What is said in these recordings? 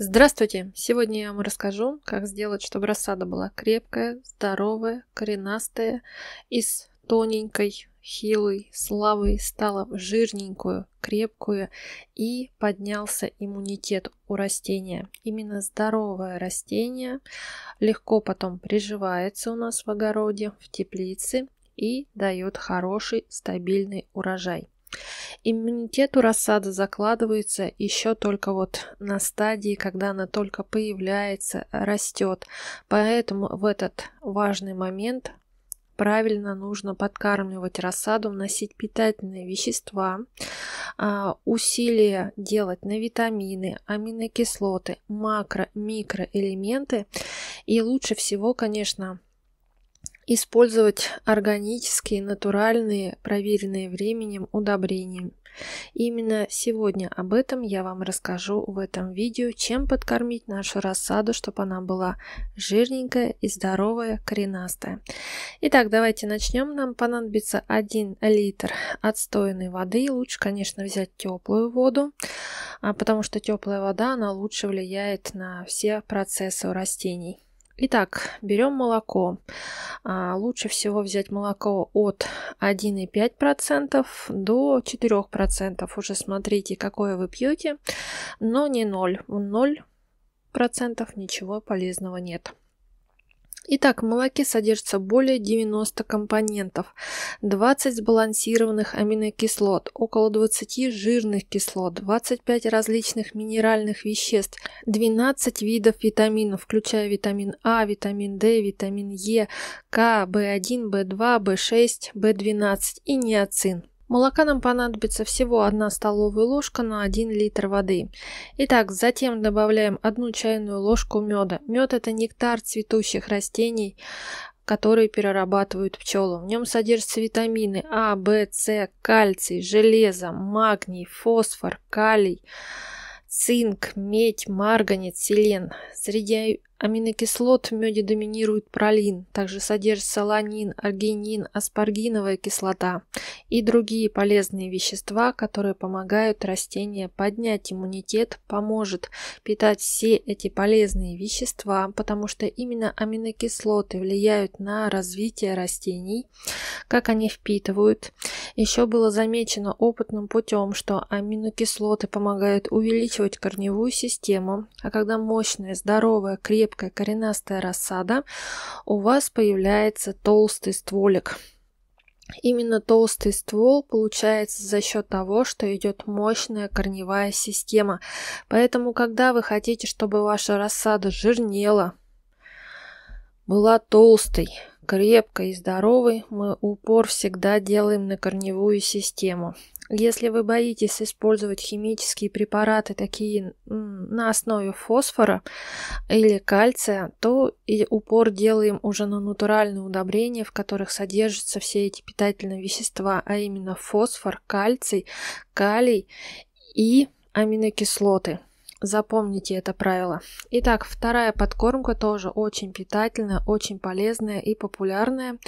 Здравствуйте! Сегодня я вам расскажу, как сделать, чтобы рассада была крепкая, здоровая, коренастая, из тоненькой, хилой славы стала жирненькую, крепкую и поднялся иммунитет у растения. Именно здоровое растение легко потом приживается у нас в огороде, в теплице и дает хороший стабильный урожай. Иммунитет у рассады закладывается еще только вот на стадии, когда она только появляется, растет. Поэтому в этот важный момент правильно нужно подкармливать рассаду, вносить питательные вещества, а, усилия делать на витамины, аминокислоты, макро, микроэлементы. И лучше всего, конечно, использовать органические, натуральные, проверенные временем удобрения. Именно сегодня об этом я вам расскажу в этом видео, чем подкормить нашу рассаду, чтобы она была жирненькая и здоровая, коренастая. Итак, давайте начнем. Нам понадобится 1 литр отстойной воды. Лучше, конечно, взять теплую воду, а, потому что теплая вода, она лучше влияет на все процессы у растений. Итак, берем молоко. А, лучше всего взять молоко от 1,5% до 4%. Уже смотрите, какое вы пьете, но не 0. 0% ничего полезного нет. Итак, в молоке содержится более 90 компонентов, 20 сбалансированных аминокислот, около 20 жирных кислот, 25 различных минеральных веществ, 12 видов витаминов, включая витамин А, витамин D, витамин Е, К, В1, В2, В6, В12 и неоцин. Молока нам понадобится всего 1 столовая ложка на 1 литр воды. Итак, затем добавляем 1 чайную ложку меда. Мед это нектар цветущих растений, которые перерабатывают пчелы. В нем содержатся витамины А, В, С, кальций, железо, магний, фосфор, калий цинк, медь, марганец, селен. Среди Аминокислот в меде доминирует пролин, также содержится ланин, аргинин, аспаргиновая кислота и другие полезные вещества, которые помогают растению поднять иммунитет, поможет питать все эти полезные вещества, потому что именно аминокислоты влияют на развитие растений, как они впитывают. Еще было замечено опытным путем, что аминокислоты помогают увеличивать корневую систему, а когда мощная, здоровая, крепкая, крепкая коренастая рассада, у вас появляется толстый стволик. Именно толстый ствол получается за счет того, что идет мощная корневая система. Поэтому, когда вы хотите, чтобы ваша рассада жирнела, была толстой, крепкой и здоровой, мы упор всегда делаем на корневую систему. Если вы боитесь использовать химические препараты, такие на основе фосфора или кальция, то и упор делаем уже на натуральные удобрения, в которых содержатся все эти питательные вещества, а именно фосфор, кальций, калий и аминокислоты. Запомните это правило. Итак, вторая подкормка тоже очень питательная, очень полезная и популярная.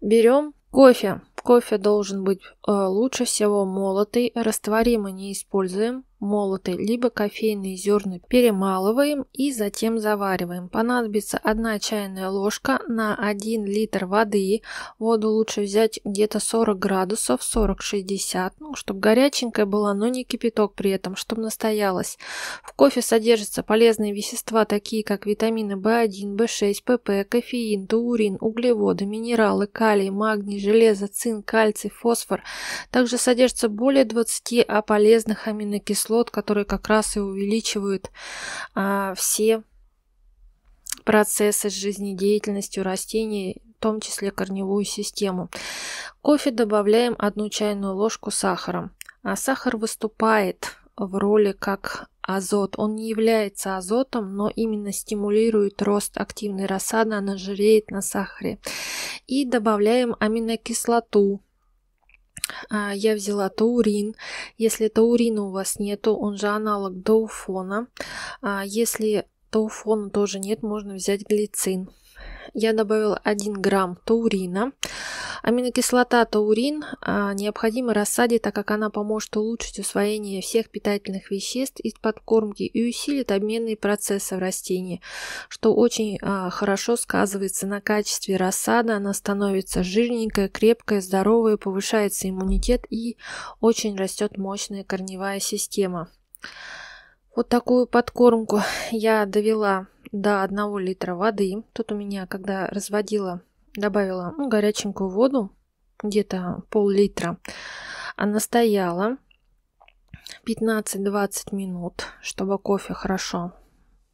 Берем Кофе. Кофе должен быть э, лучше всего молотый, растворимый не используем молотые, либо кофейные зерна перемалываем и затем завариваем. Понадобится 1 чайная ложка на 1 литр воды. Воду лучше взять где-то 40 градусов, 40-60, ну, чтобы горяченькая была, но не кипяток при этом, чтобы настоялась. В кофе содержатся полезные вещества, такие как витамины В1, В6, ПП, кофеин, таурин, углеводы, минералы, калий, магний, железо, цинк, кальций, фосфор. Также содержится более 20 а полезных аминокислот кислот, которые как раз и увеличивают а, все процессы с жизнедеятельностью растений, в том числе корневую систему. Кофе добавляем одну чайную ложку сахара. А сахар выступает в роли как азот. Он не является азотом, но именно стимулирует рост активной рассады, она жиреет на сахаре. И добавляем аминокислоту а, я взяла таурин. Если таурина у вас нету, он же аналог доуфона. А, если тауфона тоже нет, можно взять глицин я добавила 1 грамм таурина. Аминокислота таурин а, необходима рассаде, так как она поможет улучшить усвоение всех питательных веществ из подкормки и усилит обменные процессы в растении, что очень а, хорошо сказывается на качестве рассады. Она становится жирненькая, крепкая, здоровая, повышается иммунитет и очень растет мощная корневая система. Вот такую подкормку я довела до 1 литра воды. Тут у меня, когда разводила, добавила ну, горяченькую воду, где-то пол-литра. Она стояла 15-20 минут, чтобы кофе хорошо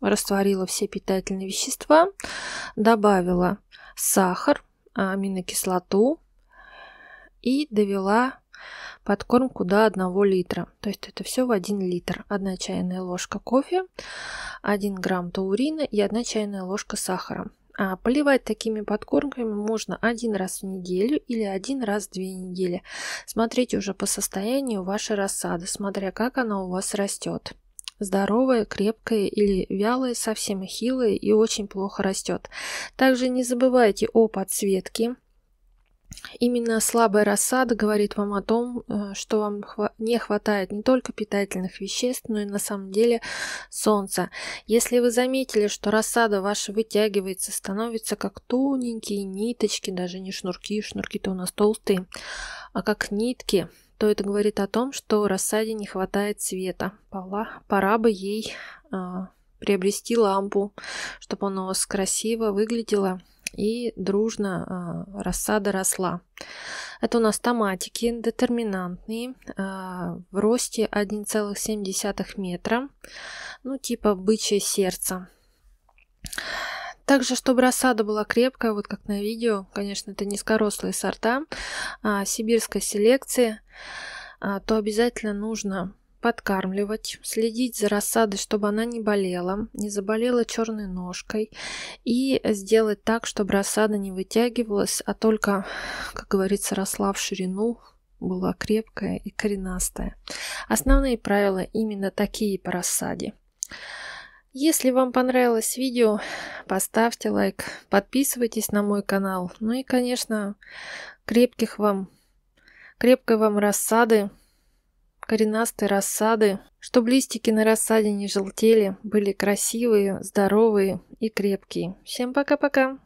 растворило все питательные вещества, добавила сахар, аминокислоту и довела подкормку до 1 литра. То есть это все в 1 литр. 1 чайная ложка кофе, 1 грамм таурина и 1 чайная ложка сахара. А поливать такими подкормками можно один раз в неделю или один раз в две недели. Смотрите уже по состоянию вашей рассады, смотря как она у вас растет. Здоровая, крепкая или вялая, совсем хилая и очень плохо растет. Также не забывайте о подсветке Именно слабая рассада говорит вам о том, э, что вам не хватает не только питательных веществ, но и на самом деле солнца. Если вы заметили, что рассада ваша вытягивается, становится как тоненькие ниточки, даже не шнурки, шнурки-то у нас толстые, а как нитки, то это говорит о том, что рассаде не хватает света. Пора, пора бы ей э, приобрести лампу, чтобы она у вас красиво выглядела и дружно а, рассада росла. Это у нас томатики детерминантные а, в росте 1,7 метра, ну типа бычье сердце. Также, чтобы рассада была крепкая, вот как на видео, конечно, это низкорослые сорта а сибирской селекции, а, то обязательно нужно подкармливать, следить за рассадой, чтобы она не болела, не заболела черной ножкой и сделать так, чтобы рассада не вытягивалась, а только, как говорится, росла в ширину, была крепкая и коренастая. Основные правила именно такие по рассаде. Если вам понравилось видео, поставьте лайк, подписывайтесь на мой канал. Ну и, конечно, крепких вам, крепкой вам рассады, коренастой рассады, чтобы листики на рассаде не желтели, были красивые, здоровые и крепкие. Всем пока-пока!